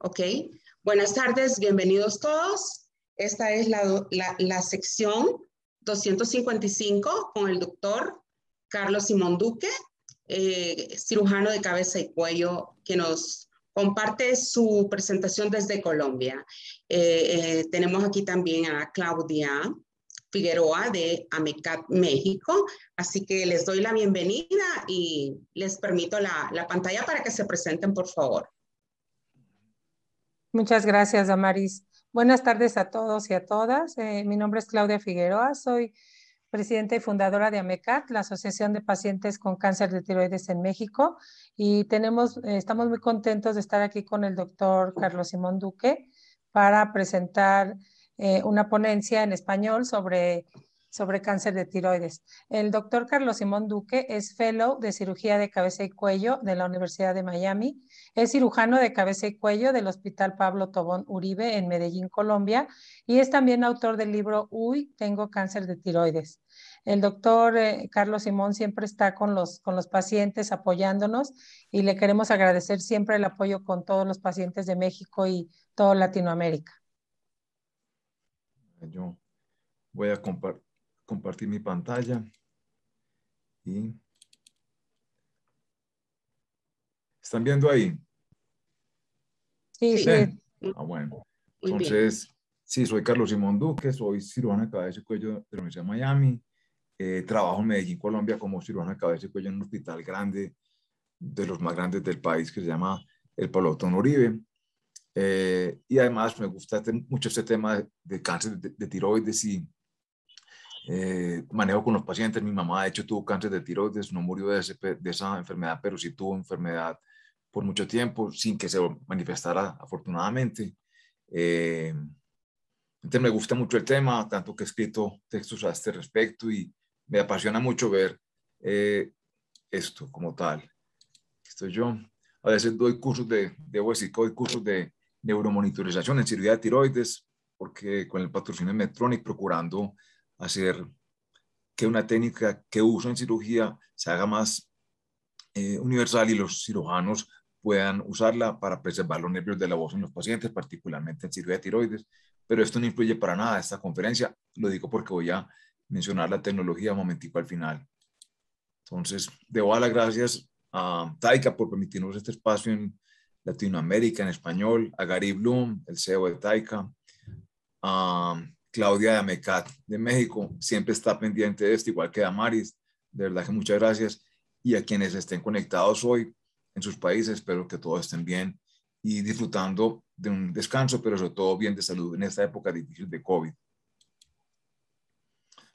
¿ok? Buenas tardes, bienvenidos todos. Esta es la, sección 255 con el doctor Carlos Simón Duque, eh, cirujano de cabeza y cuello, que nos comparte su presentación desde Colombia. Eh, eh, tenemos aquí también a Claudia Figueroa de AMECAP México, así que les doy la bienvenida y les permito la pantalla para que se presenten, por favor. Muchas gracias, Damaris. Buenas tardes a todos y a todas. Eh, mi nombre es Claudia Figueroa, soy presidenta y fundadora de AMECAT, la Asociación de Pacientes con Cáncer de Tiroides en México, y tenemos, eh, estamos muy contentos de estar aquí con el doctor Carlos Simón Duque para presentar eh, una ponencia en español sobre sobre cáncer de tiroides. El doctor Carlos Simón Duque es fellow de cirugía de cabeza y cuello de la Universidad de Miami. Es cirujano de cabeza y cuello del Hospital Pablo Tobón Uribe en Medellín, Colombia, y es también autor del libro Uy, tengo cáncer de tiroides. El doctor eh, Carlos Simón siempre está con los, con los pacientes apoyándonos y le queremos agradecer siempre el apoyo con todos los pacientes de México y toda Latinoamérica. Yo voy a compartir compartir mi pantalla. Y ¿Están viendo ahí? Sí, sí. Ah, bueno. Entonces, sí, soy Carlos Simón Duque, soy cirujano cabeza y cuello de la Universidad de Miami. Eh, trabajo en Medellín, Colombia, como cirujano cabeza y cuello en un hospital grande, de los más grandes del país, que se llama el Palotón Uribe. Eh, y además me gusta este, mucho este tema de, cáncer de, tiroides y eh, manejo con los pacientes. Mi mamá, de hecho, tuvo cáncer de tiroides, no murió de, esa enfermedad, pero sí tuvo enfermedad por mucho tiempo sin que se manifestara afortunadamente. Eh, entonces me gusta mucho el tema, tanto que he escrito textos a este respecto y me apasiona mucho ver eh, esto como tal. Estoy yo. A veces doy cursos de, debo doy cursos de neuromonitorización en cirugía de tiroides, porque con el patrocinio de Medtronic procurando hacer que una técnica que uso en cirugía se haga más eh, universal y los cirujanos puedan usarla para preservar los nervios de la voz en los pacientes, particularmente en cirugía de tiroides. Pero esto no influye para nada esta conferencia. Lo digo porque voy a mencionar la tecnología un momentico al final. Entonces, debo dar las gracias a Taika por permitirnos este espacio en Latinoamérica, en español, a Gary Bloom, el CEO de Taika, a Claudia de Amecat de México, siempre está pendiente de esto, igual que Damaris. De verdad que muchas gracias. Y a quienes estén conectados hoy en sus países, espero que todos estén bien y disfrutando de un descanso, pero sobre todo bien de salud en esta época difícil de COVID.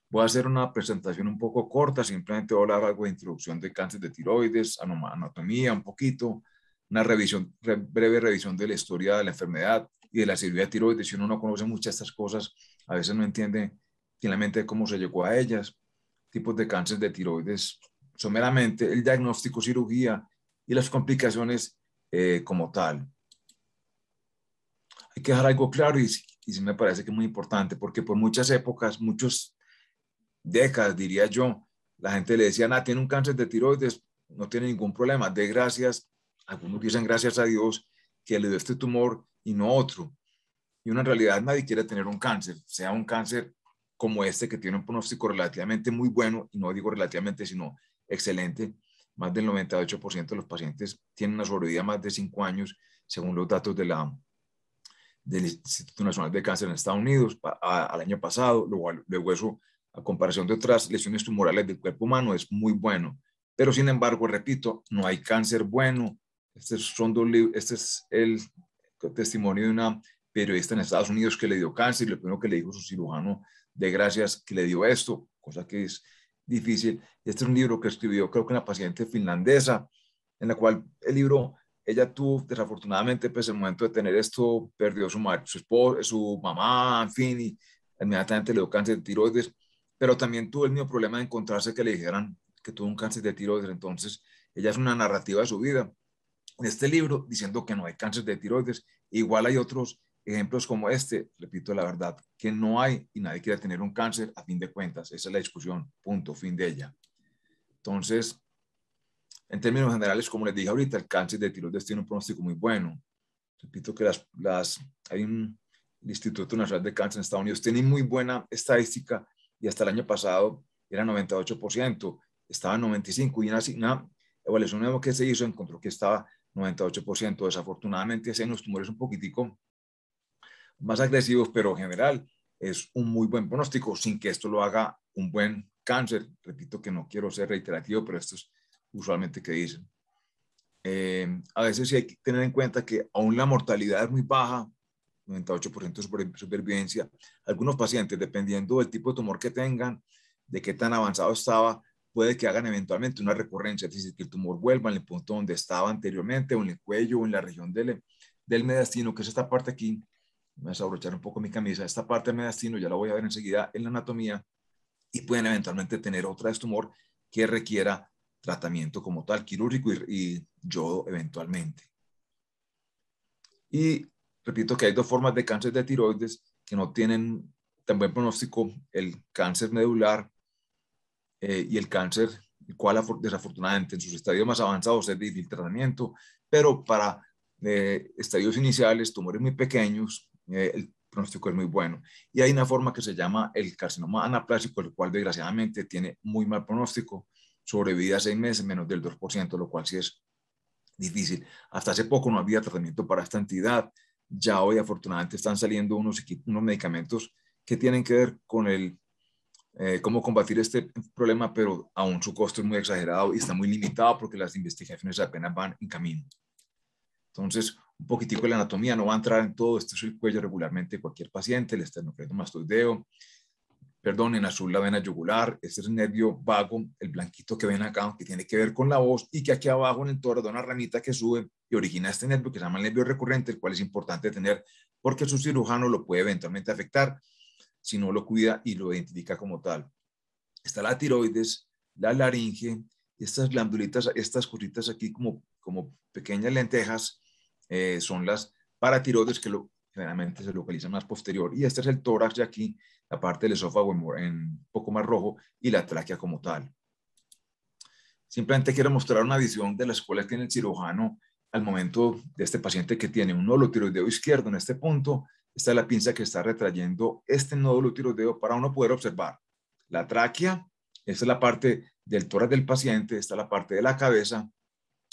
Voy a hacer una presentación un poco corta, simplemente voy a hablar algo de introducción de cáncer de tiroides, anatomía un poquito, una revisión, breve revisión de la historia de la enfermedad y de la cirugía de tiroides. Si uno no conoce muchas de estas cosas, a veces no entiende finalmente cómo se llegó a ellas, tipos de cáncer de tiroides, someramente el diagnóstico, cirugía y las complicaciones eh, como tal. Hay que dejar algo claro y, y me parece que es muy importante porque por muchas épocas, muchas décadas, diría yo, la gente le decía, ah, tiene un cáncer de tiroides, no tiene ningún problema, de gracias, algunos dicen gracias a Dios que le dio este tumor y no otro y una realidad nadie quiere tener un cáncer, sea un cáncer como este que tiene un pronóstico relativamente muy bueno, y no digo relativamente, sino excelente. Más del 98% de los pacientes tienen una sobrevida más de 5 años, según los datos de la, del Instituto Nacional de Cáncer en Estados Unidos al año pasado. Luego, luego eso, a comparación de otras lesiones tumorales del cuerpo humano, es muy bueno. Pero sin embargo, repito, no hay cáncer bueno. Este, son este es el testimonio de una periodista en Estados Unidos que le dio cáncer, lo primero que le dijo su cirujano de gracias que le dio esto, cosa que es difícil. Este es un libro que escribió, creo que una paciente finlandesa, en la cual el libro, ella tuvo desafortunadamente, pues el momento de tener esto, perdió su, madre, su, esposo, su mamá, en fin, y inmediatamente le dio cáncer de tiroides, pero también tuvo el mismo problema de encontrarse que le dijeran que tuvo un cáncer de tiroides, entonces ella es una narrativa de su vida. En este libro, diciendo que no hay cáncer de tiroides, igual hay otros ejemplos como este, repito la verdad, que no hay y nadie quiere tener un cáncer a fin de cuentas. Esa es la discusión, punto, fin de ella. Entonces, en términos generales, como les dije ahorita, el cáncer de tiroides tiene un pronóstico muy bueno. Repito que las, las, hay un, Instituto Nacional de Cáncer en Estados Unidos tiene muy buena estadística y hasta el año pasado era 98%, estaba en 95% y una, una evaluación nueva que se hizo encontró que estaba 98%. Desafortunadamente, ese en los tumores un poquitico más agresivos, pero en general es un muy buen pronóstico sin que esto lo haga un buen cáncer. Repito que no quiero ser reiterativo, pero esto es usualmente que dicen. Eh, a veces sí hay que tener en cuenta que aún la mortalidad es muy baja, 98% de supervivencia. Algunos pacientes, dependiendo del tipo de tumor que tengan, de qué tan avanzado estaba, puede que hagan eventualmente una recurrencia, es decir, que el tumor vuelva en el punto donde estaba anteriormente, o en el cuello, o en la región del, del mediastino, que es esta parte aquí, voy a desabrochar un poco mi camisa, esta parte del mediastino ya la voy a ver enseguida en la anatomía y pueden eventualmente tener otra de tumor que requiera tratamiento como tal, quirúrgico y, y yodo eventualmente. Y repito que hay dos formas de cáncer de tiroides que no tienen tan buen pronóstico, el cáncer medular eh, y el cáncer, el cual desafortunadamente en sus estadios más avanzados es difícil tratamiento, pero para eh, estadios iniciales, tumores muy pequeños, eh, el pronóstico es muy bueno. Y hay una forma que se llama el carcinoma anaplásico, el cual desgraciadamente tiene muy mal pronóstico, sobrevida a seis meses, menos del 2%, lo cual sí es difícil. Hasta hace poco no había tratamiento para esta entidad. Ya hoy afortunadamente están saliendo unos, unos medicamentos que tienen que ver con el eh, cómo combatir este problema, pero aún su costo es muy exagerado y está muy limitado porque las investigaciones apenas van en camino. Entonces, un poquitico de la anatomía, no va a entrar en todo, este es el cuello regularmente cualquier paciente, el esternocleidomastoideo, perdón, en azul la vena yugular, este es el nervio vago, el blanquito que ven acá, que tiene que ver con la voz y que aquí abajo en el toro de una ramita que sube y origina este nervio que se llama el nervio recurrente, el cual es importante tener porque su cirujano lo puede eventualmente afectar si no lo cuida y lo identifica como tal. Está la tiroides, la laringe, estas glandulitas, estas cositas aquí como, como pequeñas lentejas, eh, son las paratiroides que lo, generalmente se localizan más posterior. Y este es el tórax de aquí, la parte del esófago en, un poco más rojo y la tráquea como tal. Simplemente quiero mostrar una visión de las que tiene el cirujano al momento de este paciente que tiene un nódulo tiroideo izquierdo en este punto. Esta es la pinza que está retrayendo este nódulo tiroideo para uno poder observar la tráquea, esta es la parte del tórax del paciente, esta es la parte de la cabeza.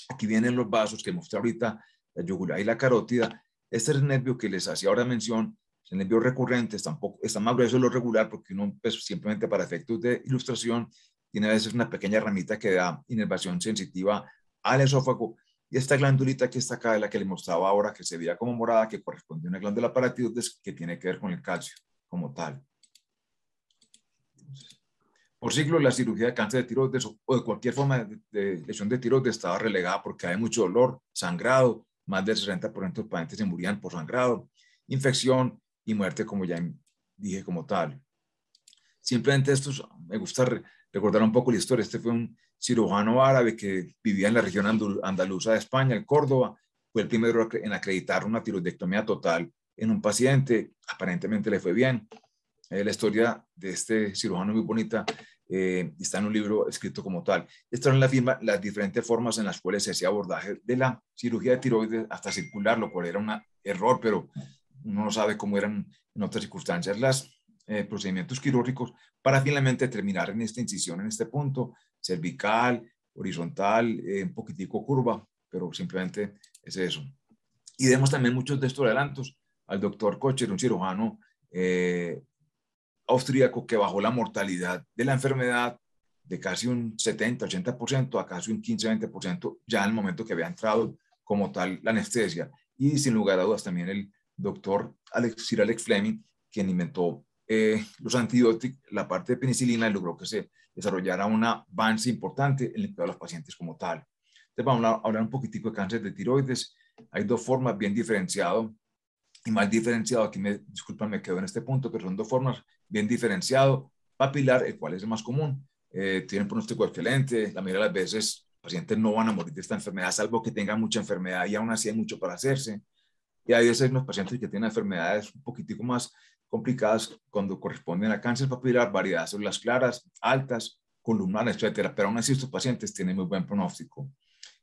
Aquí vienen los vasos que mostré ahorita la yugular y la carótida, este es el nervio que les hacía ahora mención, el nervio recurrente, tampoco, está más grueso lo regular porque uno pues, simplemente para efectos de ilustración tiene a veces una pequeña ramita que da inervación sensitiva al esófago y esta glandulita que está acá la que le mostraba ahora que se veía como morada que corresponde a una glándula paratidoides que tiene que ver con el calcio como tal. Por siglo la cirugía de cáncer de tiroides o de cualquier forma de lesión de tiroides estaba relegada porque hay mucho dolor, sangrado, más del 60% de los pacientes se morían por sangrado, infección y muerte, como ya dije, como tal. Simplemente esto, me gusta recordar un poco la historia. Este fue un cirujano árabe que vivía en la región andaluza de España, en Córdoba. Fue el primero en acreditar una tiroidectomía total en un paciente. Aparentemente le fue bien. Eh, la historia de este cirujano es muy bonita. Eh, está en un libro escrito como tal. Están eran la firma, las diferentes formas en las cuales se hacía abordaje de la cirugía de tiroides hasta circular, lo cual era un error, pero uno no sabe cómo eran en otras circunstancias los eh, procedimientos quirúrgicos para finalmente terminar en esta incisión, en este punto, cervical, horizontal, eh, un poquitico curva, pero simplemente es eso. Y vemos también muchos de estos adelantos al doctor Kocher, un cirujano austríaco que bajó la mortalidad de la enfermedad de casi un 70-80% a casi un 15-20% ya en el momento que había entrado como tal la anestesia. Y sin lugar a dudas también el doctor Alex, Sir Alex Fleming, quien inventó eh, los antibióticos, la parte de penicilina, y logró que se desarrollara un avance importante en el cuidado de los pacientes como tal. Entonces vamos a hablar un poquitico de cáncer de tiroides. Hay dos formas bien diferenciadas, y mal diferenciado, aquí me, disculpan, me quedo en este punto, pero son dos formas, bien diferenciado, papilar, el cual es el más común, eh, tienen pronóstico excelente, la mayoría de las veces pacientes no van a morir de esta enfermedad, salvo que tengan mucha enfermedad y aún así hay mucho para hacerse. Y hay veces los pacientes que tienen enfermedades un poquitico más complicadas cuando corresponden a cáncer papilar, variedad de células claras, altas, columnares, etcétera, pero aún así estos pacientes tienen muy buen pronóstico.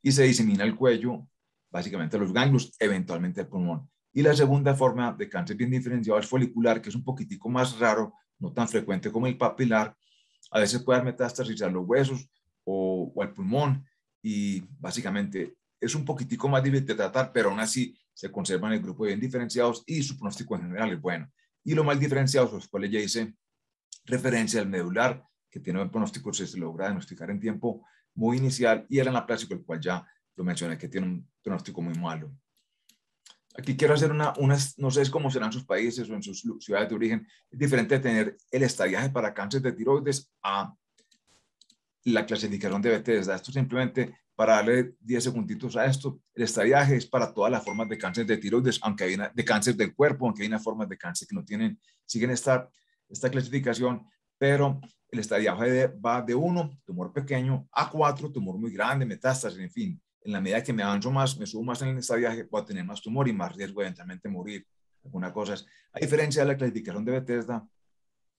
Y se disemina el cuello, básicamente los ganglios, eventualmente el pulmón. Y la segunda forma de cáncer bien diferenciado es folicular, que es un poquitico más raro, no tan frecuente como el papilar. A veces puede metastasizar los huesos o, el al pulmón y básicamente es un poquitico más difícil de tratar, pero aún así se conserva en el grupo bien diferenciados y su pronóstico en general es bueno. Y lo mal diferenciados, los cuales ya hice referencia al medular, que tiene un pronóstico, se logra diagnosticar en tiempo muy inicial, y el anaplásico, el cual ya lo mencioné, que tiene un pronóstico muy malo. Aquí quiero hacer una, unas, no sé cómo serán sus países o en sus ciudades de origen, es diferente tener el estadiaje para cáncer de tiroides a la clasificación de Bethesda. Esto simplemente para darle 10 segunditos a esto, el estadiaje es para todas las formas de cáncer de tiroides, aunque hay una, de cáncer del cuerpo, aunque hay unas formas de cáncer que no tienen, siguen esta, esta clasificación, pero el estadiaje va de 1, tumor pequeño, a 4, tumor muy grande, metástasis, en fin en la medida que me avanzo más, me subo más en este viaje, voy a tener más tumor y más riesgo de eventualmente morir, algunas cosas. A diferencia de la clasificación de Bethesda,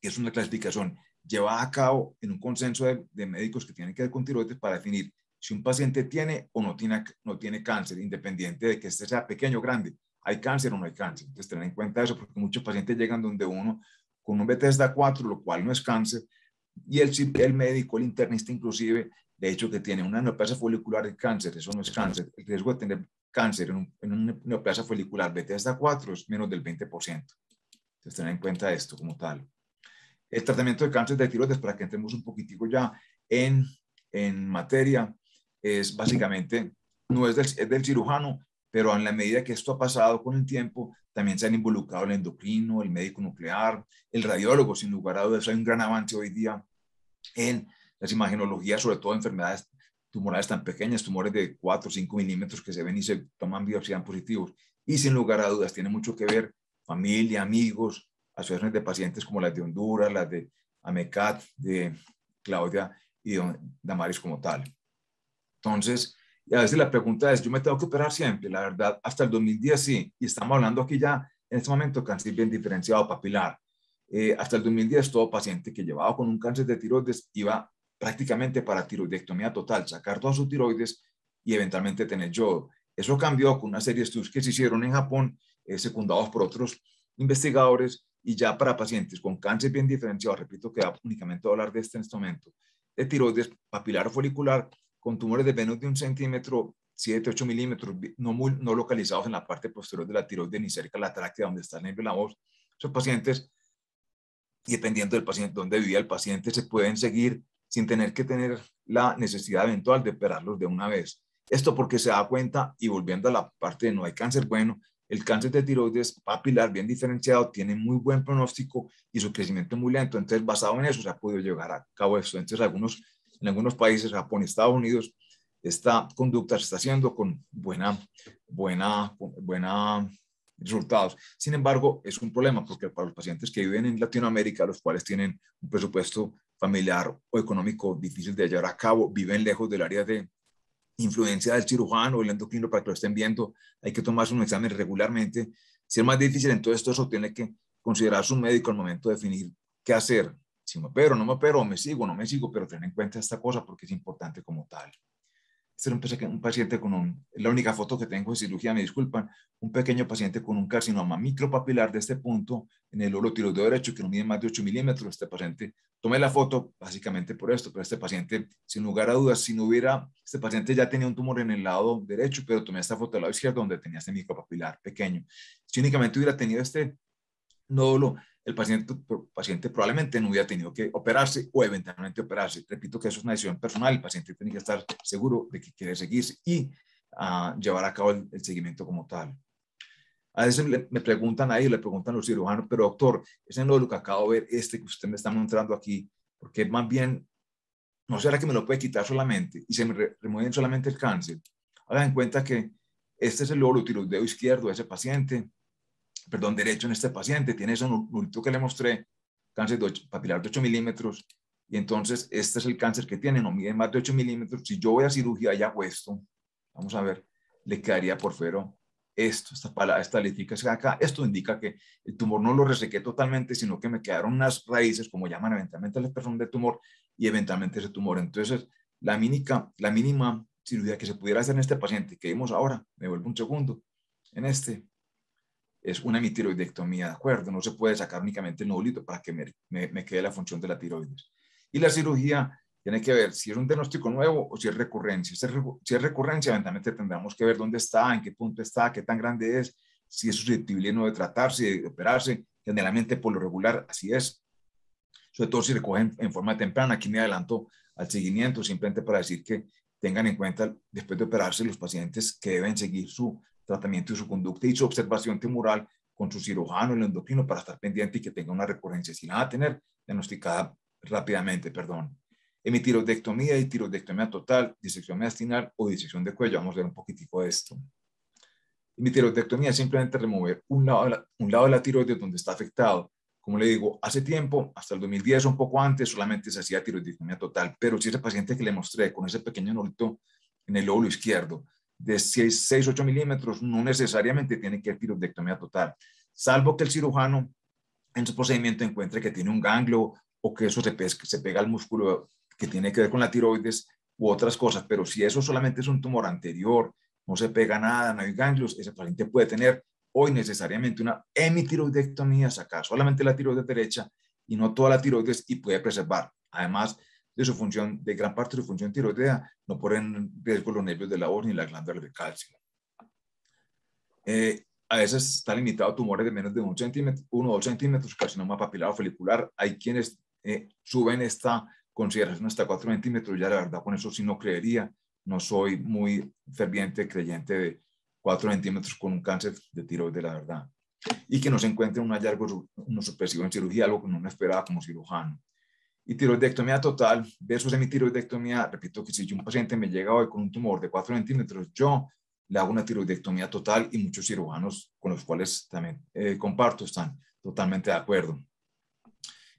que es una clasificación llevada a cabo en un consenso de, médicos que tienen que ver con tiroides para definir si un paciente tiene o no tiene, no tiene cáncer, independiente de que este sea pequeño o grande, hay cáncer o no hay cáncer. Entonces, tener en cuenta eso, porque muchos pacientes llegan donde uno con un Bethesda 4, lo cual no es cáncer, y el, el médico, el internista inclusive, de hecho que tiene una neoplasia folicular de cáncer, eso no es cáncer, el riesgo de tener cáncer en, una neoplasia folicular Bethesda 4 es menos del 20%. Entonces, tener en cuenta esto como tal. El tratamiento de cáncer de tiroides, para que entremos un poquitico ya en, en materia, es básicamente, no es del, es del cirujano, pero en la medida que esto ha pasado con el tiempo, también se han involucrado el endocrino, el médico nuclear, el radiólogo, sin lugar a dudas, hay un gran avance hoy día en las imagenologías, sobre todo enfermedades tumorales tan pequeñas, tumores de 4 o 5 milímetros que se ven y se toman biopsia positivos. Y sin lugar a dudas, tiene mucho que ver familia, amigos, asociaciones de pacientes como las de Honduras, las de AMECAT, de Claudia y de Damaris como tal. Entonces, a veces la pregunta es, yo me tengo que operar siempre, la verdad, hasta el 2010 sí, y estamos hablando aquí ya en este momento cáncer bien diferenciado papilar. Eh, hasta el 2010 todo paciente que llevaba con un cáncer de tiroides iba prácticamente para tiroidectomía total, sacar todas sus tiroides y eventualmente tener yodo. Eso cambió con una serie de estudios que se hicieron en Japón, eh, secundados por otros investigadores, y ya para pacientes con cáncer bien diferenciado, repito que únicamente a hablar de este instrumento, de tiroides papilar o folicular, con tumores de menos de un centímetro, 7, 8 milímetros, no, no localizados en la parte posterior de la tiroides ni cerca de la tráquea donde está el nervio la voz. Esos pacientes, dependiendo del paciente, donde vivía el paciente, se pueden seguir sin tener que tener la necesidad eventual de operarlos de una vez. Esto porque se da cuenta, y volviendo a la parte de no hay cáncer bueno, el cáncer de tiroides papilar bien diferenciado tiene muy buen pronóstico y su crecimiento muy lento. Entonces, basado en eso, se ha podido llegar a cabo esto. Entonces, algunos, en algunos países, Japón y Estados Unidos, esta conducta se está haciendo con buena, buena, buena resultados. Sin embargo, es un problema porque para los pacientes que viven en Latinoamérica, los cuales tienen un presupuesto familiar o económico difícil de llevar a cabo, viven lejos del área de influencia del cirujano o el endocrino para que lo estén viendo, hay que tomarse un examen regularmente. Si es más difícil, entonces todo eso tiene que considerarse un médico al momento de definir qué hacer. Si me opero, no me opero, me sigo, no me sigo, pero tener en cuenta esta cosa porque es importante como tal. Este un, paciente con un, la única foto que tengo de cirugía, me disculpan, un pequeño paciente con un carcinoma micropapilar de este punto en el tiroideo derecho que no mide más de 8 milímetros. Este paciente, tomé la foto básicamente por esto, pero este paciente, sin lugar a dudas, si no hubiera, este paciente ya tenía un tumor en el lado derecho, pero tomé esta foto del lado izquierdo donde tenía este micropapilar pequeño. Si únicamente hubiera tenido este nódulo el paciente, paciente probablemente no hubiera tenido que operarse o eventualmente operarse. Repito que eso es una decisión personal, el paciente tiene que estar seguro de que quiere seguirse y ah, llevar a cabo el, seguimiento como tal. A veces me preguntan ahí, le preguntan los cirujanos, pero doctor, ese nódulo que acabo de ver, este que usted me está mostrando aquí, porque más bien, no será que me lo puede quitar solamente y se me remueve solamente el cáncer. Hagan en cuenta que este es el lóbulo tiroideo izquierdo de ese paciente, perdón, derecho en este paciente, tiene un último que le mostré, cáncer de 8, papilar de 8 milímetros, y entonces este es el cáncer que tiene, no mide más de 8 milímetros. Si yo voy a cirugía y hago esto, vamos a ver, le quedaría por fuera esto, esta palabra, esta letica acá, esto indica que el tumor no lo resequé totalmente, sino que me quedaron unas raíces, como llaman eventualmente la persona de tumor, y eventualmente ese tumor. Entonces, la, la mínima cirugía que se pudiera hacer en este paciente que vimos ahora, me vuelvo un segundo, en este, es una hemitiroidectomía, ¿de acuerdo? No se puede sacar únicamente el nódulo para que me, quede la función de la tiroides. Y la cirugía tiene que ver si es un diagnóstico nuevo o si es recurrencia. Si es, recurrencia, evidentemente tendremos que ver dónde está, en qué punto está, qué tan grande es, si es susceptible o no de tratarse, de operarse. Generalmente, por lo regular, así es. Sobre todo si recogen en forma temprana. Aquí me adelanto al seguimiento, simplemente para decir que tengan en cuenta, después de operarse, los pacientes que deben seguir su tratamiento de su conducta y su observación temoral con su cirujano, el endocrino, para estar pendiente y que tenga una recurrencia, si la va a tener, diagnosticada rápidamente, perdón. Hemitirodectomía y tiroidectomía total, disección mediastinal o disección de cuello. Vamos a ver un poquitico de esto. Hemitirodectomía es simplemente remover un lado, de la, un lado de la tiroides donde está afectado. Como le digo, hace tiempo, hasta el 2010, o un poco antes, solamente se hacía tiroidectomía total, pero si ese paciente que le mostré con ese pequeño nódulo en el lóbulo izquierdo, de 6, 6 8 milímetros, no necesariamente tiene que haber tiroidectomía total, salvo que el cirujano en su procedimiento encuentre que tiene un ganglio o que eso se, se pega al músculo que tiene que ver con la tiroides u otras cosas, pero si eso solamente es un tumor anterior, no se pega nada, no hay ganglios, ese paciente puede tener hoy necesariamente una hemitiroidectomía, sacar solamente la tiroides derecha y no toda la tiroides y puede preservar. Además, de su función, de gran parte de su función tiroidea, no ponen en riesgo los nervios de la voz ni la glándula de calcio. Eh, a veces está limitado a tumores de menos de 1 centímetro, o 2 centímetros, carcinoma papilar o folicular. Hay quienes eh, suben esta consideración hasta 4 centímetros. Ya la verdad, con eso sí no creería. No soy muy ferviente creyente de 4 centímetros con un cáncer de tiroides, la verdad. Y que no se encuentre un hallazgo, uno supresivo en cirugía, algo que no esperaba como cirujano y tiroidectomía total versus semi-tiroidectomía, repito que si un paciente me llega hoy con un tumor de 4 centímetros, yo le hago una tiroidectomía total y muchos cirujanos con los cuales también eh, comparto están totalmente de acuerdo.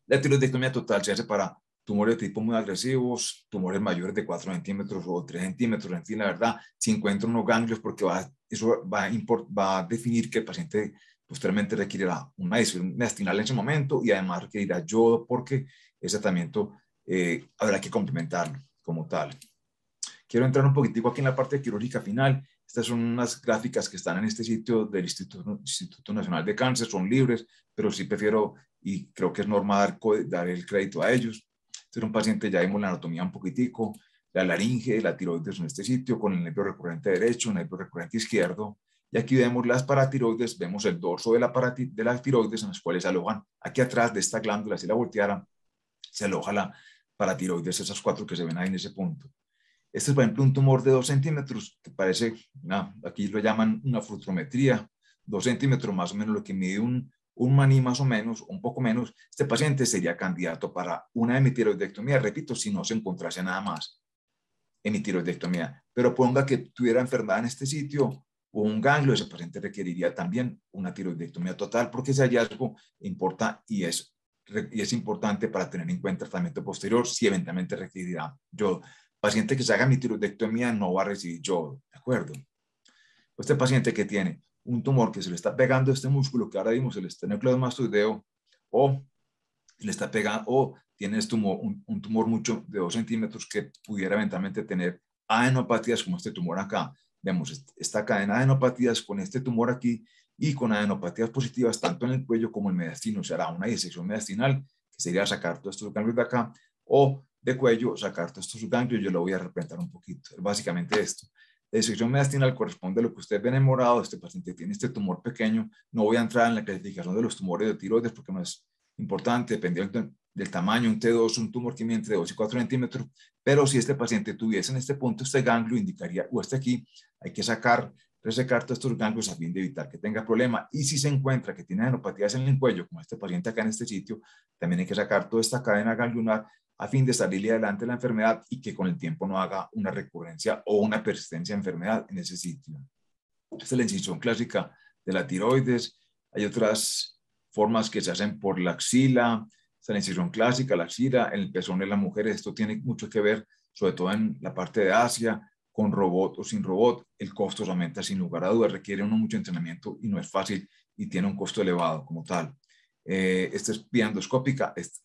La tiroidectomía total se hace para tumores de tipo muy agresivos, tumores mayores de 4 centímetros o 3 centímetros, en fin, la verdad, si encuentro unos ganglios porque va, eso va a, va a definir que el paciente posteriormente requerirá una medicina en ese momento y además requerirá yodo porque ese tratamiento eh, habrá que complementarlo como tal. Quiero entrar un poquitico aquí en la parte quirúrgica final. Estas son unas gráficas que están en este sitio del Instituto, Instituto Nacional de Cáncer, son libres, pero sí prefiero y creo que es normal dar, el crédito a ellos. es un paciente ya vemos la anatomía un poquitico, la laringe, la tiroides en este sitio, con el nervio recurrente derecho, el nervio recurrente izquierdo. Y aquí vemos las paratiroides, vemos el dorso de la, de las tiroides en las cuales se alojan aquí atrás de esta glándula, si la voltearan, se ojalá para tiroides esas cuatro que se ven ahí en ese punto. Este es, por ejemplo, un tumor de dos centímetros, que parece, aquí lo llaman una frutrometría dos centímetros más o menos, lo que mide un, un maní más o menos, un poco menos. Este paciente sería candidato para una hemitiroidectomía, repito, si no se encontrase nada más hemitiroidectomía. Pero ponga que tuviera enfermedad en este sitio o un ganglio, ese paciente requeriría también una tiroidectomía total porque ese hallazgo importa y es y es importante para tener en cuenta el tratamiento posterior si eventualmente requerirá yo Paciente que se haga mi tiroidectomía no va a recibir yodo, ¿de acuerdo? Este paciente que tiene un tumor que se le está pegando este músculo que ahora vimos, el esternocleidomastoideo, o le está pegando, o tiene este un, tumor mucho de 2 centímetros que pudiera eventualmente tener adenopatías como este tumor acá. Vemos esta cadena de adenopatías con este tumor aquí y con adenopatías positivas tanto en el cuello como en el mediastino. Se hará una disección mediastinal, que sería sacar todos estos ganglios de acá, o de cuello, sacar todos estos ganglios. Yo lo voy a representar un poquito. Es básicamente esto. La disección mediastinal corresponde a lo que ustedes ven en morado. Este paciente tiene este tumor pequeño. No voy a entrar en la clasificación de los tumores de tiroides porque no es importante, dependiendo del, tamaño, un T2, un tumor que entre 2 y 4 centímetros, pero si este paciente tuviese en este punto este ganglio, indicaría, o este aquí, hay que sacar resecar estos ganglios a fin de evitar que tenga problema. Y si se encuentra que tiene anopatías en el cuello, como este paciente acá en este sitio, también hay que sacar toda esta cadena ganglionar a fin de salirle adelante la enfermedad y que con el tiempo no haga una recurrencia o una persistencia de enfermedad en ese sitio. Esta es la incisión clásica de la tiroides. Hay otras formas que se hacen por la axila, esta es la incisión clásica, la axila, en el pezón de las mujeres. Esto tiene mucho que ver, sobre todo en la parte de Asia, con robot o sin robot, el costo aumenta sin lugar a dudas, requiere uno mucho entrenamiento y no es fácil y tiene un costo elevado como tal. Eh, esta es vía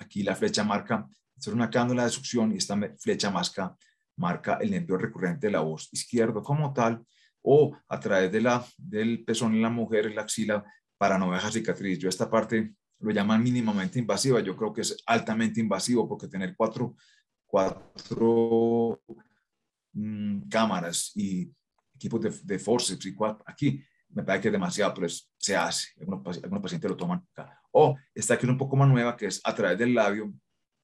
aquí la flecha marca, esta es una cánula de succión y esta flecha marca, marca el nervio recurrente de la voz izquierdo como tal o a través de la, del pezón en la mujer, en la axila, para no dejar cicatriz. Yo esta parte lo llaman mínimamente invasiva, yo creo que es altamente invasivo porque tener cuatro, cuatro Mm, cámaras y equipos de, forceps y aquí me parece que es demasiado, pero se hace. Algunos, algunos, pacientes lo toman O esta aquí es un poco más nueva, que es a través del labio.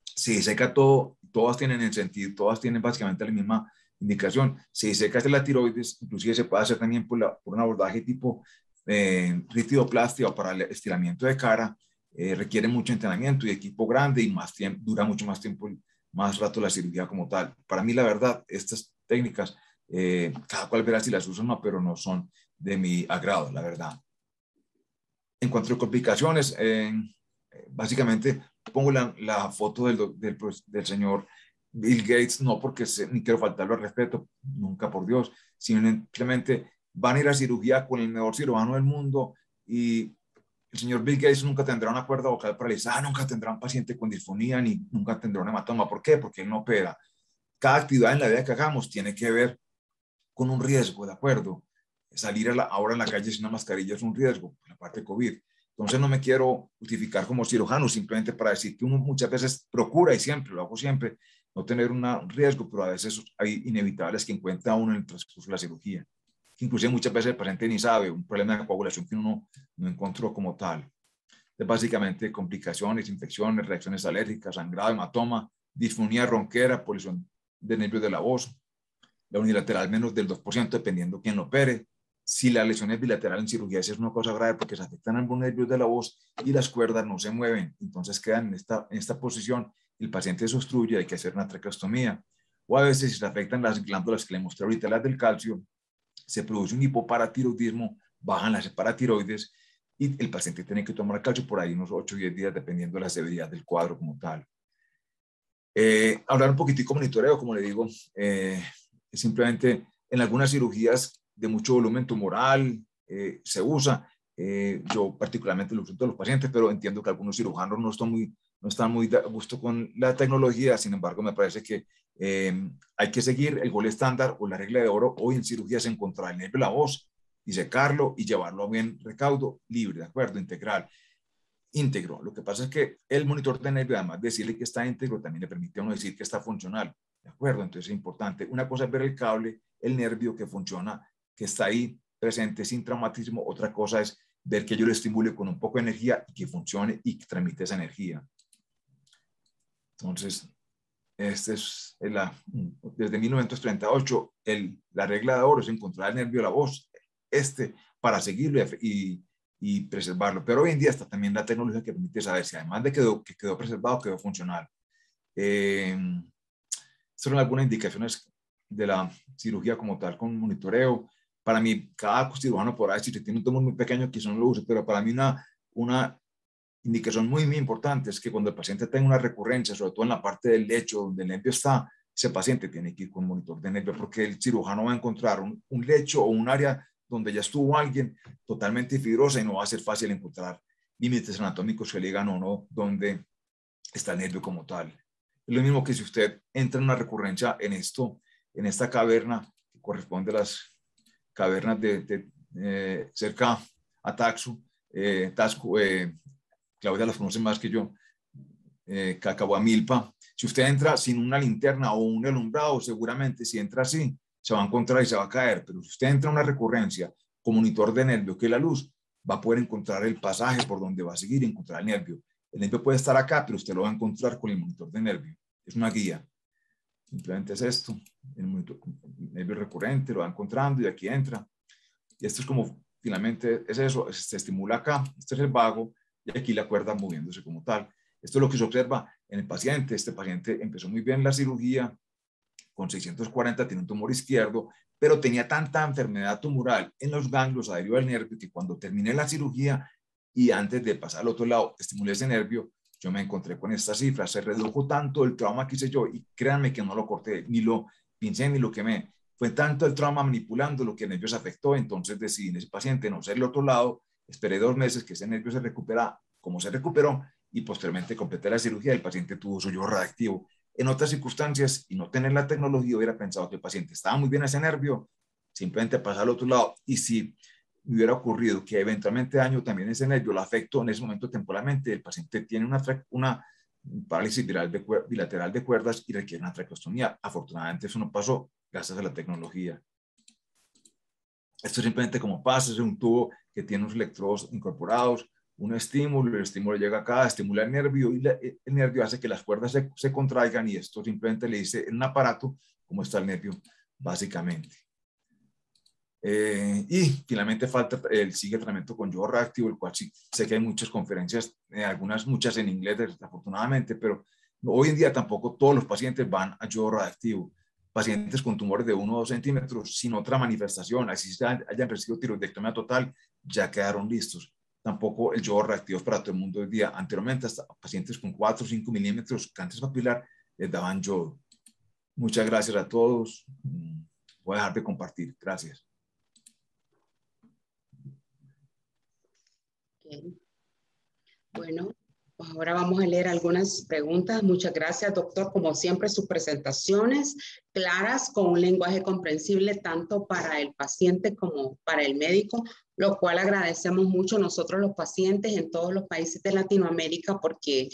Se seca todo, todas tienen el sentido, todas tienen básicamente la misma indicación. Si Se diseca este la tiroides, inclusive se puede hacer también por, por un abordaje tipo eh, plástico para el estiramiento de cara. Eh, requiere mucho entrenamiento y equipo grande y más dura mucho más tiempo, más rato la cirugía como tal. Para mí, la verdad, estas técnicas, eh, cada cual verá si las usa o no, pero no son de mi agrado, la verdad. En cuanto a complicaciones, eh, básicamente pongo la, foto del, pues, del, señor Bill Gates, no porque ni quiero faltarlo al respeto, nunca por Dios, sino simplemente van a ir a cirugía con el mejor cirujano del mundo y el señor Bill Gates nunca tendrá una cuerda vocal paralizada, nunca tendrá un paciente con disfonía, ni nunca tendrá un hematoma. ¿Por qué? Porque él no opera cada actividad en la vida que hagamos tiene que ver con un riesgo, ¿de acuerdo? Salir ahora en la calle sin una mascarilla es un riesgo, la parte de COVID. Entonces no me quiero justificar como cirujano, simplemente para decir que uno muchas veces procura, y siempre, lo hago siempre, no tener un riesgo, pero a veces hay inevitables que encuentra uno en el transcurso de la cirugía. Inclusive muchas veces el paciente ni sabe, un problema de coagulación que uno no encontró como tal. Es básicamente complicaciones, infecciones, reacciones alérgicas, sangrado, hematoma, disfonía ronquera, de nervios de la voz, la unilateral menos del 2%, dependiendo quién opere. Si la lesión es bilateral en cirugía, es una cosa grave porque se afectan ambos nervios de la voz y las cuerdas no se mueven, entonces quedan en esta, posición, el paciente se obstruye, hay que hacer una traqueostomía. O a veces, si se afectan las glándulas que le mostré ahorita, las del calcio, se produce un hipoparatiroidismo, bajan las paratiroides y el paciente tiene que tomar calcio por ahí unos 8 o 10 días, dependiendo de la severidad del cuadro como tal. Eh, hablar un poquitico monitoreo, como le digo, eh, simplemente en algunas cirugías de mucho volumen tumoral eh, se usa. yo particularmente lo uso de los pacientes, pero entiendo que algunos cirujanos no están muy, no están muy a gusto con la tecnología. Sin embargo, me parece que hay que seguir el gol estándar o la regla de oro. Hoy en cirugías encontrar el nervio la voz y secarlo y llevarlo a bien recaudo libre, de acuerdo, integral íntegro. Lo que pasa es que el monitor de nervio además decirle que está íntegro también le permite a uno decir que está funcional. ¿De acuerdo? Entonces es importante. Una cosa es ver el cable, el nervio que funciona, que está ahí presente sin traumatismo. Otra cosa es ver que yo lo estimule con un poco de energía y que funcione y que transmite esa energía. Entonces, este es la, ah, desde 1938, la regla de oro es encontrar el nervio la voz, este, para seguirlo y, y preservarlo. Pero hoy en día está también la tecnología que permite saber si además de que quedó, preservado, quedó funcional. Eh, son algunas indicaciones de la cirugía como tal con monitoreo. Para mí, cada cirujano podrá decir si tiene un tumor muy pequeño, quizás no lo use, pero para mí una, una indicación muy, muy importante es que cuando el paciente tenga una recurrencia, sobre todo en la parte del lecho donde el nervio está, ese paciente tiene que ir con monitor de nervio porque el cirujano va a encontrar un, un lecho o un área donde ya estuvo alguien totalmente fibrosa y no va a ser fácil encontrar límites anatómicos que le digan o no dónde está el nervio como tal. Es lo mismo que si usted entra en una recurrencia en esto, en esta caverna que corresponde a las cavernas de, eh, cerca a Taxu, eh, eh, Claudia las conoce más que yo, eh, Cacahuamilpa. Si usted entra sin una linterna o un alumbrado, seguramente si entra así, se va a encontrar y se va a caer, pero si usted entra en una recurrencia con monitor de nervio, que es la luz, va a poder encontrar el pasaje por donde va a seguir encontrar el nervio. El nervio puede estar acá, pero usted lo va a encontrar con el monitor de nervio. Es una guía. Simplemente es esto. El, el nervio recurrente lo va encontrando y aquí entra. Y esto es como, finalmente, es eso. Se estimula acá. Este es el vago y aquí la cuerda moviéndose como tal. Esto es lo que se observa en el paciente. Este paciente empezó muy bien la cirugía, con 640 tiene un tumor izquierdo, pero tenía tanta enfermedad tumoral en los ganglios aéreos al nervio que cuando terminé la cirugía y antes de pasar al otro lado, estimulé ese nervio, yo me encontré con esta cifra, se redujo tanto el trauma que hice yo y créanme que no lo corté, ni lo pincé, ni lo quemé. Fue tanto el trauma manipulando lo que el nervio se afectó, entonces decidí en ese paciente no ser el otro lado, esperé dos meses que ese nervio se recupera como se recuperó y posteriormente completé la cirugía, el paciente tuvo suyo reactivo en otras circunstancias y no tener la tecnología, hubiera pensado que el paciente estaba muy bien ese nervio, simplemente pasa al otro lado. Y si me hubiera ocurrido que eventualmente daño también ese nervio, lo afecto en ese momento temporalmente, el paciente tiene una, una parálisis bilateral de cuerdas y requiere una tracostomía. Afortunadamente eso no pasó gracias a la tecnología. Esto simplemente como pasa, es un tubo que tiene unos electrodos incorporados, un estímulo, el estímulo llega acá, estimula el nervio y eh, el nervio hace que las cuerdas se, contraigan y esto simplemente le dice en un aparato cómo está el nervio, básicamente. Eh, y finalmente falta el sigue tratamiento con yodo reactivo, el cual sí, sé que hay muchas conferencias, eh, algunas muchas en inglés desafortunadamente, pero hoy en día tampoco todos los pacientes van a yodo reactivo. Pacientes con tumores de 1 o 2 centímetros sin otra manifestación, así hayan recibido tiroidectomía total, ya quedaron listos tampoco el yodo reactivo para todo el mundo del día. Anteriormente, hasta pacientes con 4 o 5 milímetros cáncer papilar les daban yodo. Muchas gracias a todos. Mm, voy a dejar de compartir. Gracias. Bueno, Ahora vamos a leer algunas preguntas. Muchas gracias, doctor. Como siempre, sus presentaciones claras con un lenguaje comprensible tanto para el paciente como para el médico, lo cual agradecemos mucho nosotros los pacientes en todos los países de Latinoamérica porque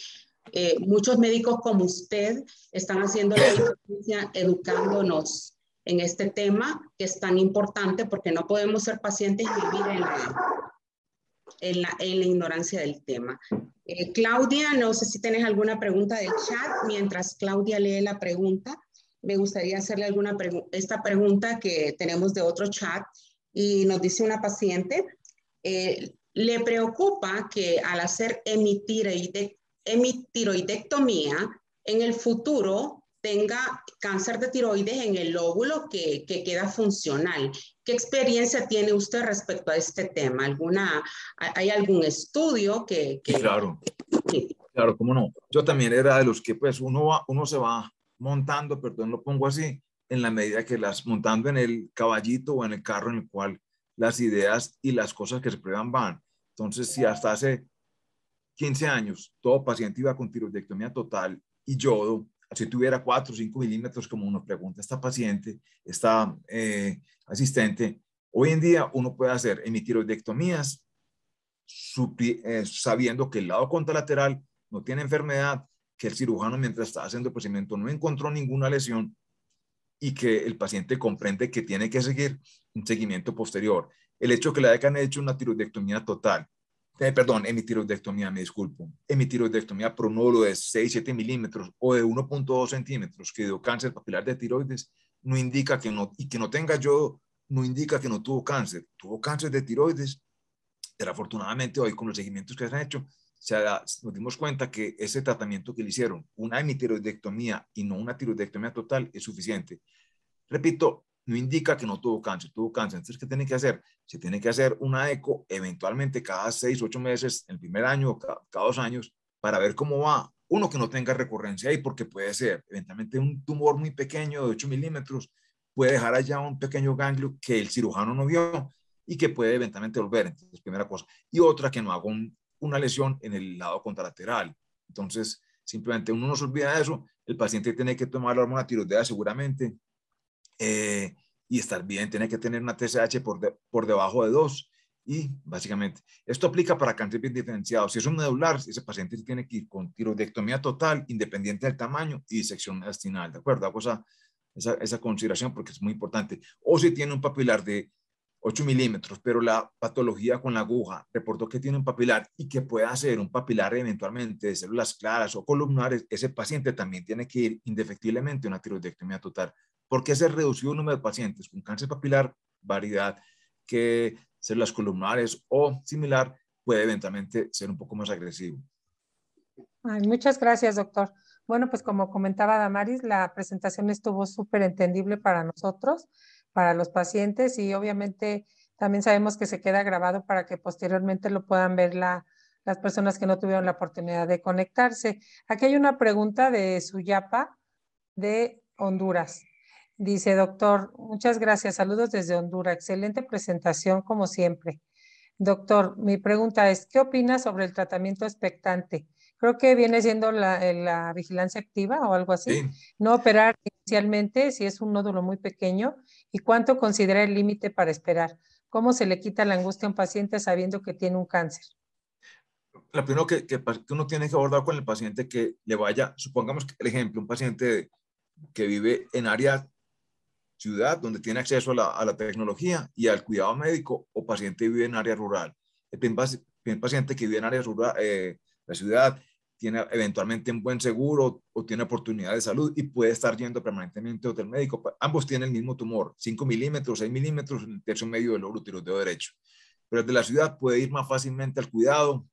eh, muchos médicos como usted están haciendo la diferencia educándonos en este tema que es tan importante porque no podemos ser pacientes y vivir en la en la, ignorancia del tema. Eh, Claudia, no sé si tienes alguna pregunta del chat. Mientras Claudia lee la pregunta, me gustaría hacerle alguna esta pregunta que tenemos de otro chat y nos dice una paciente. Eh, le preocupa que al hacer emitir hemitiroidectomía, en el futuro tenga cáncer de tiroides en el lóbulo que, que, queda funcional ¿Qué experiencia tiene usted respecto a este tema? ¿Alguna, ¿Hay algún estudio que...? Claro, claro, cómo no. Yo también era de los que pues uno, uno se va montando, perdón, lo pongo así, en la medida que las montando en el caballito o en el carro en el cual las ideas y las cosas que se prueban van. Entonces, si hasta hace 15 años todo paciente iba con tiroidectomía total y yodo, si tuviera 4 o 5 milímetros, como uno pregunta esta paciente, esta eh, asistente, hoy en día uno puede hacer hemitiroidectomías eh, sabiendo que el lado contralateral no tiene enfermedad, que el cirujano mientras está haciendo el procedimiento no encontró ninguna lesión y que el paciente comprende que tiene que seguir un seguimiento posterior. El hecho que le hayan hecho una tiroidectomía total eh, perdón, hemitiroidectomía, me disculpo, hemitiroidectomía pronólogo de 6, 7 milímetros o de 1.2 centímetros que dio cáncer papilar de tiroides, no indica que no, y que no tenga yo, no indica que no tuvo cáncer. Tuvo cáncer de tiroides, pero afortunadamente hoy con los seguimientos que se han hecho, se nos dimos cuenta que ese tratamiento que le hicieron, una hemitiroidectomía y no una tiroidectomía total, es suficiente. Repito, no indica que no tuvo cáncer, tuvo cáncer. Entonces, ¿qué tiene que hacer? Se tiene que hacer una eco eventualmente cada seis, ocho meses, el primer año, cada, dos años, para ver cómo va. Uno que no tenga recurrencia ahí, porque puede ser eventualmente un tumor muy pequeño de 8 milímetros, puede dejar allá un pequeño ganglio que el cirujano no vio y que puede eventualmente volver. Entonces, primera cosa. Y otra, que no haga una lesión en el lado contralateral. Entonces, simplemente uno no se olvida de eso. El paciente tiene que tomar la hormona tiroidea seguramente, eh, y estar bien, tiene que tener una TSH por, debajo de 2 y básicamente esto aplica para cáncer bien diferenciado. Si es un medular, ese paciente tiene que ir con tiroidectomía total, independiente del tamaño y sección intestinal, ¿de acuerdo? Hago esa, esa, consideración porque es muy importante. O si tiene un papilar de 8 milímetros, pero la patología con la aguja reportó que tiene un papilar y que puede hacer un papilar eventualmente de células claras o columnares, ese paciente también tiene que ir indefectiblemente una tiroidectomía total porque se reducido el número de pacientes con cáncer papilar, variedad que células columnares o similar puede eventualmente ser un poco más agresivo. muchas gracias, doctor. Bueno, pues como comentaba Damaris, la presentación estuvo súper entendible para nosotros, para los pacientes y obviamente también sabemos que se queda grabado para que posteriormente lo puedan ver las personas que no tuvieron la oportunidad de conectarse. Aquí hay una pregunta de Suyapa de Honduras. Dice, doctor, muchas gracias. Saludos desde Honduras. Excelente presentación, como siempre. Doctor, mi pregunta es, ¿qué opinas sobre el tratamiento expectante? Creo que viene siendo la, eh, vigilancia activa o algo así. No operar inicialmente si es un nódulo muy pequeño y cuánto considera el límite para esperar. ¿Cómo se le quita la angustia a un paciente sabiendo que tiene un cáncer? Lo primero que, uno tiene que abordar con el paciente que le vaya, supongamos que, el ejemplo, un paciente que vive en áreas ciudad donde tiene acceso a la, tecnología y al cuidado médico o paciente que vive en área rural. El paciente que vive en área rural, eh, la ciudad, tiene eventualmente un buen seguro o tiene oportunidad de salud y puede estar yendo permanentemente a hotel médico. Ambos tienen el mismo tumor, 5 milímetros, 6 milímetros en el tercio medio del óvulo de derecho. Pero el de la ciudad puede ir más fácilmente al cuidado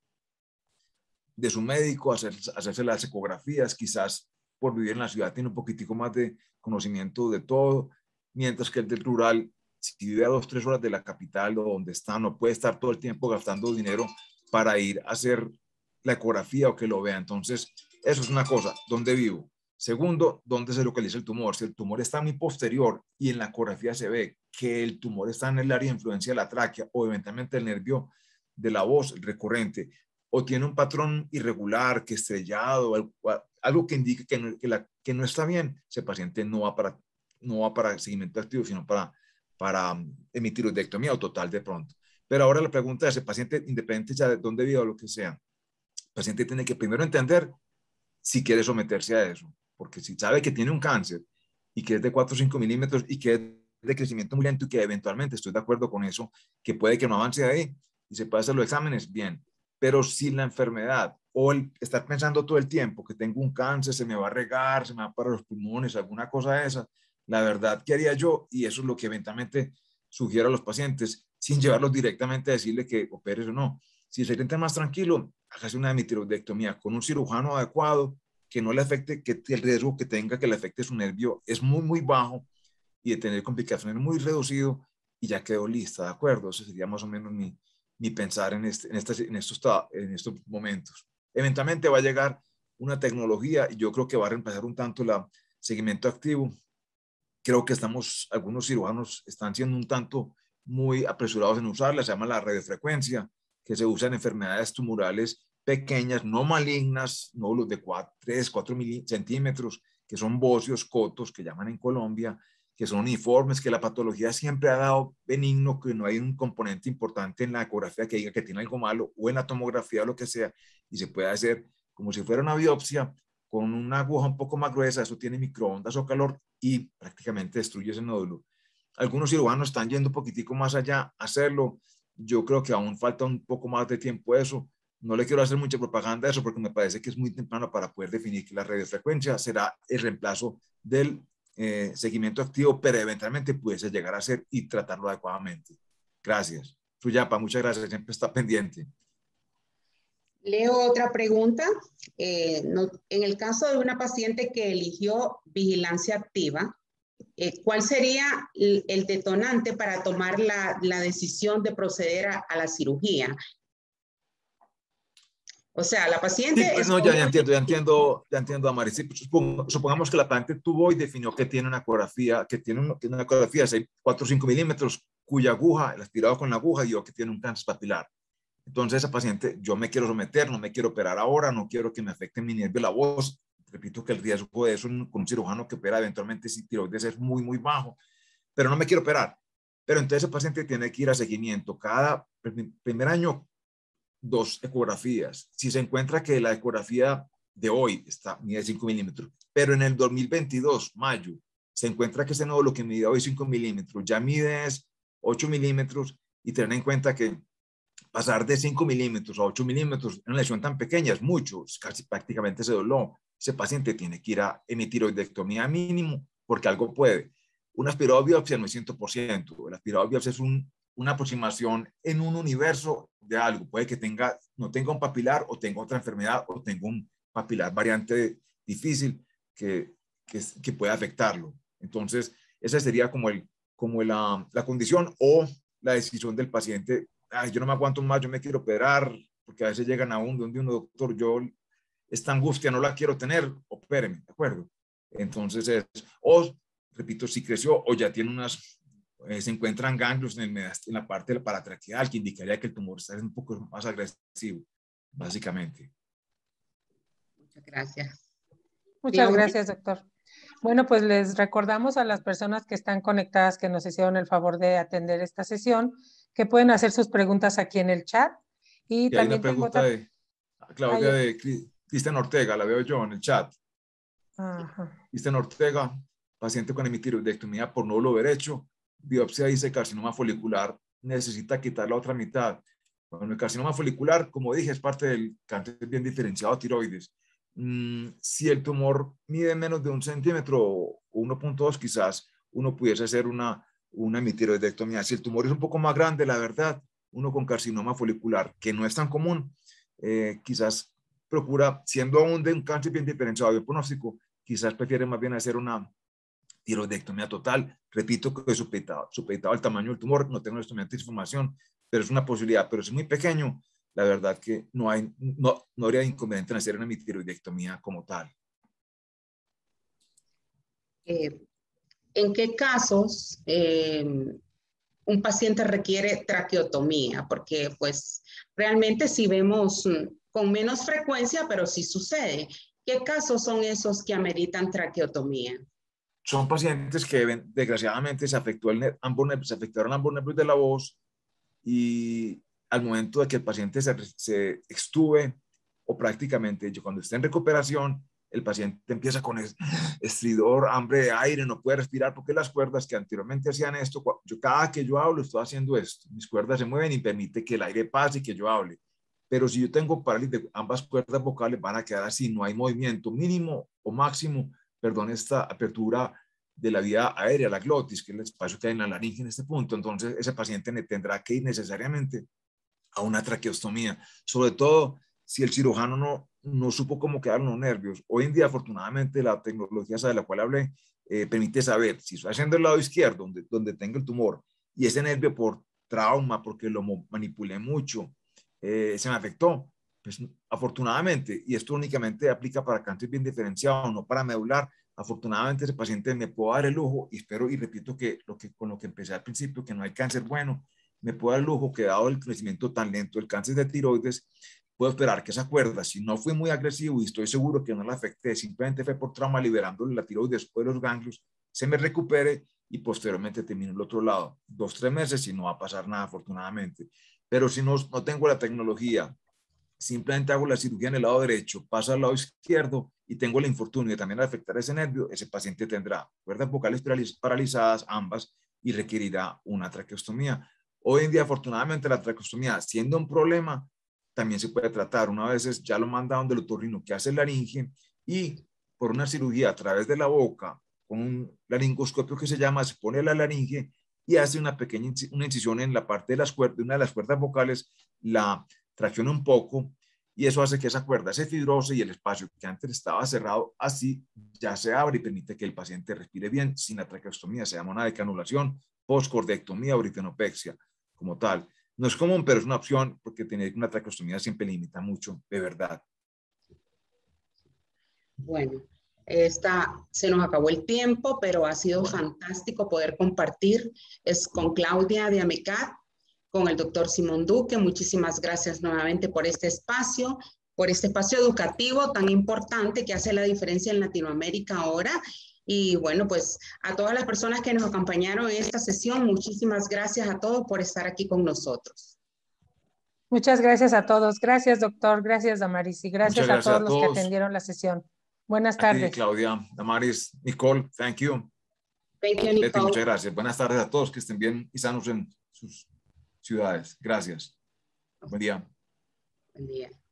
de su médico, hacerse las ecografías, quizás por vivir en la ciudad tiene un poquitico más de conocimiento de todo, mientras que el del rural, si vive a dos, tres horas de la capital o donde está, no puede estar todo el tiempo gastando dinero para ir a hacer la ecografía o que lo vea. Entonces, eso es una cosa, ¿dónde vivo? Segundo, ¿dónde se localiza el tumor? Si el tumor está muy posterior y en la ecografía se ve que el tumor está en el área de influencia de la tráquea o eventualmente el nervio de la voz, recurrente, o tiene un patrón irregular, que estrellado, algo que indica que que no está bien, ese paciente no va para no va para el seguimiento activo, sino para, para mm, emitir urdectomía o total de pronto. Pero ahora la pregunta es, el paciente, independiente ya de dónde vive o lo que sea, el paciente tiene que primero entender si quiere someterse a eso, porque si sabe que tiene un cáncer y que es de 4 o 5 milímetros y que es de crecimiento muy lento y que eventualmente, estoy de acuerdo con eso, que puede que no avance de ahí y se puede hacer los exámenes, bien. Pero si la enfermedad o el estar pensando todo el tiempo que tengo un cáncer, se me va a regar, se me va para los pulmones, alguna cosa de esa, la verdad que haría yo, y eso es lo que eventualmente sugiero a los pacientes, sin llevarlos directamente a decirle que operes o no. Si se siente más tranquilo, hágase una mitirodectomía con un cirujano adecuado que no le afecte, que el riesgo que tenga que le afecte su nervio es muy, muy bajo y de tener complicaciones muy reducido y ya quedó lista, ¿de acuerdo? Eso sería más o menos mi, pensar en, este, en, en, estos, en estos momentos. Eventualmente va a llegar una tecnología y yo creo que va a reemplazar un tanto el seguimiento activo creo que estamos, algunos cirujanos están siendo un tanto muy apresurados en usarla, se llama la radiofrecuencia, que se usa en enfermedades tumorales pequeñas, no malignas, nódulos de 3, 4 centímetros, que son bocios, cotos, que llaman en Colombia, que son uniformes, que la patología siempre ha dado benigno, que no hay un componente importante en la ecografía que diga que tiene algo malo, o en la tomografía o lo que sea, y se puede hacer como si fuera una biopsia, con una aguja un poco más gruesa, eso tiene microondas o calor y prácticamente destruye ese nódulo. Algunos cirujanos están yendo un poquitico más allá a hacerlo. Yo creo que aún falta un poco más de tiempo eso. No le quiero hacer mucha propaganda a eso porque me parece que es muy temprano para poder definir que la radiofrecuencia será el reemplazo del eh, seguimiento activo, pero eventualmente pudiese llegar a ser y tratarlo adecuadamente. Gracias. Suyapa, muchas gracias, siempre está pendiente. Leo otra pregunta. Eh, en el caso de una paciente que eligió vigilancia activa, eh, ¿cuál sería el, detonante para tomar la, la decisión de proceder a, la cirugía? O sea, la paciente... Pues, no, ya, entiendo, ya entiendo, ya entiendo a pues, supongamos que la paciente tuvo y definió que tiene una ecografía, que tiene, una ecografía de 4 o 5 milímetros, cuya aguja, la aspirado con la aguja yo que tiene un cáncer papilar. Entonces, esa paciente, yo me quiero someter, no me quiero operar ahora, no quiero que me afecte mi nervio la voz. Repito que el riesgo de eso con un cirujano que opera eventualmente si tiroides es muy, muy bajo, pero no me quiero operar. Pero entonces ese paciente tiene que ir a seguimiento. Cada primer año, dos ecografías. Si se encuentra que la ecografía de hoy está, mide 5 milímetros, pero en el 2022, mayo, se encuentra que ese nódulo que mide hoy 5 milímetros ya mide 8 milímetros y tener en cuenta que pasar de 5 milímetros a 8 milímetros en una lesión tan pequeña es mucho, casi prácticamente se dobló. Ese paciente tiene que ir a oidectomía mínimo porque algo puede. Una biopsia no es 100%, la biopsia es un, una aproximación en un universo de algo. Puede que tenga, no tenga un papilar o tenga otra enfermedad o tenga un papilar variante difícil que, que, que pueda afectarlo. Entonces, esa sería como, el, como la, la condición o la decisión del paciente ay, yo no me aguanto más, yo me quiero operar, porque a veces llegan a un donde uno, doctor, yo esta angustia no la quiero tener, opéreme, ¿de acuerdo? Entonces o, repito, si creció o ya tiene unas, eh, se encuentran ganglios en, en la parte de la paratraqueal, que indicaría que el tumor está un poco más agresivo, básicamente. Muchas gracias. Muchas gracias, doctor. Bueno, pues les recordamos a las personas que están conectadas que nos hicieron el favor de atender esta sesión que pueden hacer sus preguntas aquí en el chat. Y, también hay una pregunta de Claudia de Cristian Ortega, la veo yo en el chat. Cristian Ortega, paciente con hemitiroidectomía por nódulo derecho, biopsia dice carcinoma folicular, necesita quitar la otra mitad. Bueno, el carcinoma folicular, como dije, es parte del cáncer bien diferenciado tiroides. Mm, si el tumor mide menos de un centímetro o 1.2 quizás, uno pudiese hacer una una hemitiroidectomía. Si el tumor es un poco más grande, la verdad, uno con carcinoma folicular, que no es tan común, eh, quizás procura, siendo aún de un cáncer bien diferenciado pronóstico, quizás prefiere más bien hacer una tiroidectomía total. Repito que es supeditado, al tamaño del tumor, no tengo estudiante información, pero es una posibilidad. Pero si es muy pequeño, la verdad que no, hay, no, no habría inconveniente en hacer una mitiroidectomía como tal. Eh, en qué casos eh, un paciente requiere traqueotomía, porque pues realmente si vemos mm, con menos frecuencia, pero sí sucede. ¿Qué casos son esos que ameritan traqueotomía? Son pacientes que desgraciadamente se afectó el ambos, se afectaron ambos nervios de la voz y al momento de que el paciente se, se estuve o prácticamente cuando esté en recuperación, el paciente empieza con estridor, hambre de aire, no puede respirar, porque las cuerdas que anteriormente hacían esto, yo cada que yo hablo estoy haciendo esto, mis cuerdas se mueven y permite que el aire pase y que yo hable. Pero si yo tengo parálisis de ambas cuerdas vocales, van a quedar así, no hay movimiento mínimo o máximo, perdón, esta apertura de la vía aérea, la glotis, que es el espacio que hay en la laringe en este punto. Entonces, ese paciente tendrá que ir necesariamente a una traqueostomía, sobre todo si el cirujano no no supo cómo quedaron los nervios. Hoy en día, afortunadamente, la tecnología de la cual hablé eh, permite saber si estoy haciendo el lado izquierdo, donde, donde tengo el tumor, y ese nervio por trauma, porque lo manipulé mucho, eh, se me afectó. Pues afortunadamente, y esto únicamente aplica para cáncer bien diferenciado, no para medular, afortunadamente ese paciente me puede dar el lujo, y espero y repito que, lo que con lo que empecé al principio, que no hay cáncer bueno, me puede dar el lujo que dado el crecimiento tan lento del cáncer de tiroides, puedo esperar que esa cuerda, si no fui muy agresivo y estoy seguro que no la afecté, simplemente fue por trauma liberándole la tiroides o de los ganglios, se me recupere y posteriormente termine el otro lado. Dos, tres meses y no va a pasar nada, afortunadamente. Pero si no, no tengo la tecnología, simplemente hago la cirugía en el lado derecho, paso al lado izquierdo y tengo el infortunio de también afectar ese nervio, ese paciente tendrá cuerdas vocales paralizadas, ambas, y requerirá una traqueostomía. Hoy en día, afortunadamente, la traqueostomía, siendo un problema, también se puede tratar. Una vez ya lo manda donde el otorrino que hace el laringe y por una cirugía a través de la boca con un laringoscopio que se llama, se pone la laringe y hace una pequeña una incisión en la parte de las cuerdas, una de las cuerdas vocales, la tracciona un poco y eso hace que esa cuerda se fibrose y el espacio que antes estaba cerrado así ya se abre y permite que el paciente respire bien sin la traqueostomía, se llama una decanulación, postcordectomía o como tal. No es común, pero es una opción porque tener una tracostomía siempre limita mucho, de verdad. Bueno, esta, se nos acabó el tiempo, pero ha sido fantástico poder compartir. Es con Claudia de Amecat, con el doctor Simón Duque. Muchísimas gracias nuevamente por este espacio, por este espacio educativo tan importante que hace la diferencia en Latinoamérica ahora y bueno, pues a todas las personas que nos acompañaron en esta sesión, muchísimas gracias a todos por estar aquí con nosotros. Muchas gracias a todos. Gracias, doctor. Gracias, Damaris. Y gracias, a, todos los que atendieron la sesión. Buenas tardes. Ti, Claudia, Damaris, Nicole, thank you. Thank you, Nicole. muchas gracias. Buenas tardes a todos. Que estén bien y sanos en sus ciudades. Gracias. Buen día. Buen día.